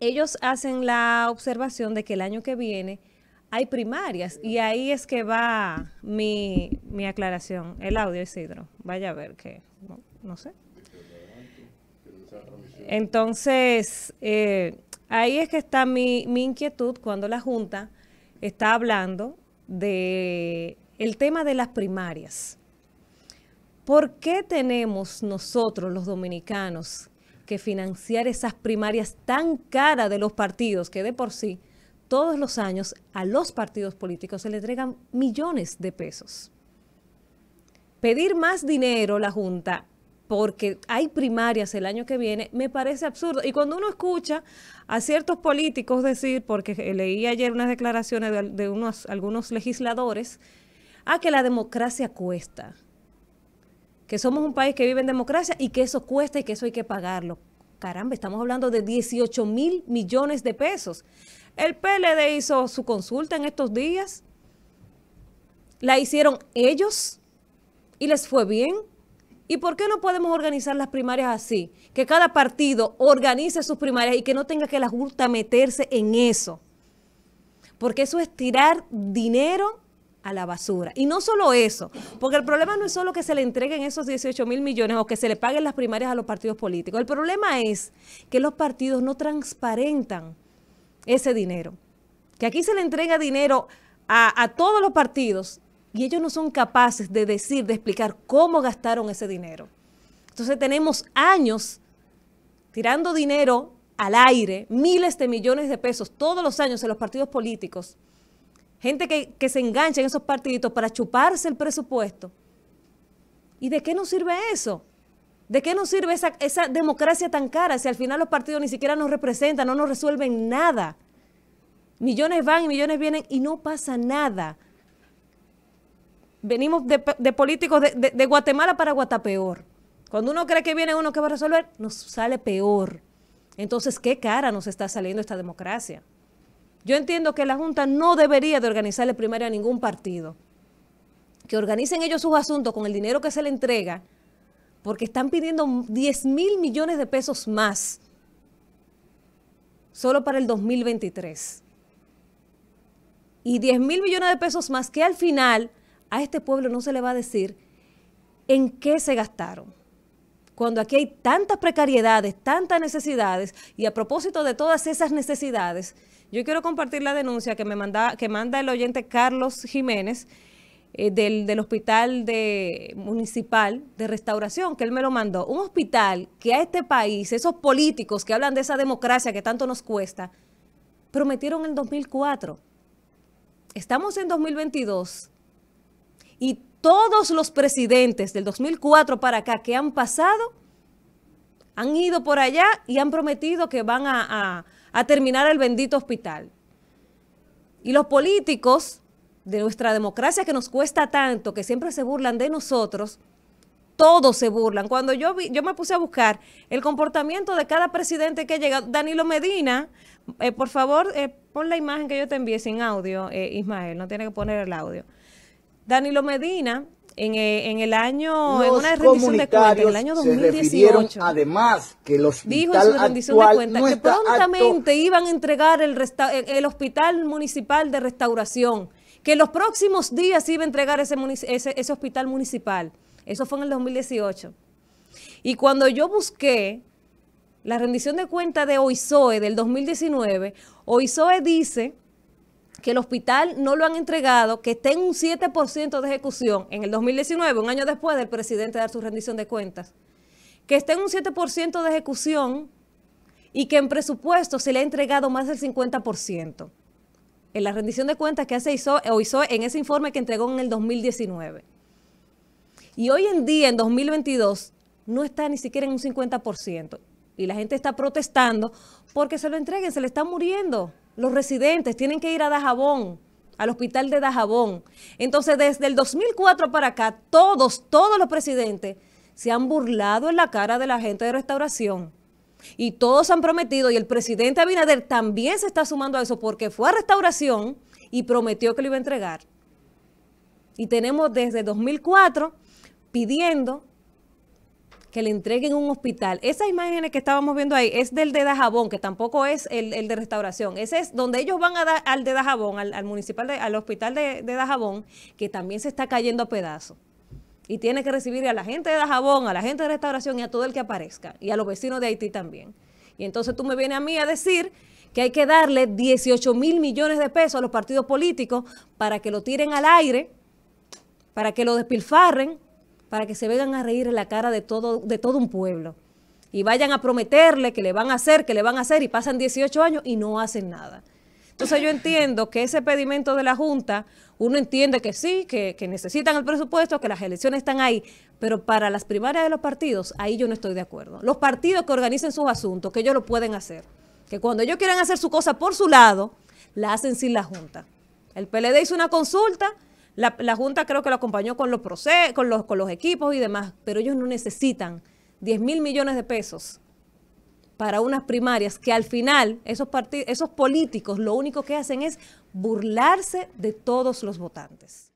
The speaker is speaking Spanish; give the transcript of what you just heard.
ellos hacen la observación de que el año que viene hay primarias y ahí es que va mi, aclaración. El audio, Isidro. Vaya a ver que, no, sé. Entonces, eh, ahí es que está mi, mi inquietud cuando la Junta está hablando de el tema de las primarias. ¿Por qué tenemos nosotros los dominicanos que financiar esas primarias tan caras de los partidos, que de por sí todos los años a los partidos políticos se le entregan millones de pesos. Pedir más dinero la Junta porque hay primarias el año que viene, me parece absurdo. Y cuando uno escucha a ciertos políticos decir, porque leí ayer unas declaraciones de, unos, algunos legisladores, a ah, que la democracia cuesta que somos un país que vive en democracia y que eso cuesta y que eso hay que pagarlo. Caramba, estamos hablando de 18 mil millones de pesos. El PLD hizo su consulta en estos días, la hicieron ellos y les fue bien. ¿Y por qué no podemos organizar las primarias así? Que cada partido organice sus primarias y que no tenga que la Junta meterse en eso. Porque eso es tirar dinero a la basura. Y no solo eso, porque el problema no es solo que se le entreguen esos 18 mil millones o que se le paguen las primarias a los partidos políticos. El problema es que los partidos no transparentan ese dinero. Que aquí se le entrega dinero a, todos los partidos y ellos no son capaces de decir, de explicar cómo gastaron ese dinero. Entonces tenemos años tirando dinero al aire, miles de millones de pesos todos los años en los partidos políticos gente que, se engancha en esos partiditos para chuparse el presupuesto. ¿Y de qué nos sirve eso? ¿De qué nos sirve esa, democracia tan cara si al final los partidos ni siquiera nos representan, no nos resuelven nada? Millones van y millones vienen y no pasa nada. Venimos de, políticos de, Guatemala para Guatapeor. Cuando uno cree que viene uno que va a resolver, nos sale peor. Entonces, ¿qué cara nos está saliendo esta democracia? Yo entiendo que la Junta no debería de organizarle primaria a ningún partido. Que organicen ellos sus asuntos con el dinero que se le entrega, porque están pidiendo 10 mil millones de pesos más solo para el 2023. Y 10 mil millones de pesos más que al final a este pueblo no se le va a decir en qué se gastaron. Cuando aquí hay tantas precariedades, tantas necesidades, y a propósito de todas esas necesidades, yo quiero compartir la denuncia que me manda, que manda el oyente Carlos Jiménez eh, del, hospital municipal de restauración, que él me lo mandó. Un hospital que a este país, esos políticos que hablan de esa democracia que tanto nos cuesta, prometieron en 2004. Estamos en 2022 y todos los presidentes del 2004 para acá que han pasado han ido por allá y han prometido que van a a terminar el bendito hospital. Y los políticos de nuestra democracia que nos cuesta tanto, que siempre se burlan de nosotros, todos se burlan. Cuando yo, yo me puse a buscar el comportamiento de cada presidente que ha llegado, Danilo Medina, eh, por favor, eh, pon la imagen que yo te envié sin audio, eh, Ismael, no tiene que poner el audio. Danilo Medina, eh, en, el año, en una rendición de cuentas, en el año 2018. además que los dijo en su rendición de cuentas que prontamente iban a entregar el, hospital municipal de restauración, que los próximos días iba a entregar ese, ese hospital municipal. Eso fue en el 2018. Y cuando yo busqué la rendición de cuentas de OISOE del 2019, OISOE dice que el hospital no lo han entregado, que esté en un 7% de ejecución en el 2019, un año después del presidente dar su rendición de cuentas, que esté en un 7% de ejecución y que en presupuesto se le ha entregado más del 50%, en la rendición de cuentas que hace hizo o en ese informe que entregó en el 2019. Y hoy en día, en 2022, no está ni siquiera en un 50%. Y la gente está protestando porque se lo entreguen, se le está muriendo los residentes tienen que ir a Dajabón, al hospital de Dajabón. Entonces, desde el 2004 para acá, todos, todos los presidentes se han burlado en la cara de la gente de restauración. Y todos han prometido, y el presidente Abinader también se está sumando a eso porque fue a restauración y prometió que lo iba a entregar. Y tenemos desde 2004 pidiendo que le entreguen un hospital. Esas imágenes que estábamos viendo ahí es del de Dajabón, que tampoco es el, de restauración. Ese es donde ellos van a dar al de Dajabón, al, municipal, al hospital de, de Dajabón, que también se está cayendo a pedazos y tiene que recibir a la gente de Dajabón, a la gente de restauración y a todo el que aparezca, y a los vecinos de Haití también. Y entonces tú me vienes a mí a decir que hay que darle 18 mil millones de pesos a los partidos políticos para que lo tiren al aire, para que lo despilfarren, para que se vengan a reír en la cara de todo, de todo un pueblo y vayan a prometerle que le van a hacer, que le van a hacer y pasan 18 años y no hacen nada. Entonces yo entiendo que ese pedimento de la Junta, uno entiende que sí, que, que, necesitan el presupuesto, que las elecciones están ahí, pero para las primarias de los partidos, ahí yo no estoy de acuerdo. Los partidos que organicen sus asuntos, que ellos lo pueden hacer, que cuando ellos quieran hacer su cosa por su lado, la hacen sin la Junta. El PLD hizo una consulta, la, Junta creo que lo acompañó con los, con, los, con los equipos y demás, pero ellos no necesitan 10 mil millones de pesos para unas primarias que al final esos, esos políticos lo único que hacen es burlarse de todos los votantes.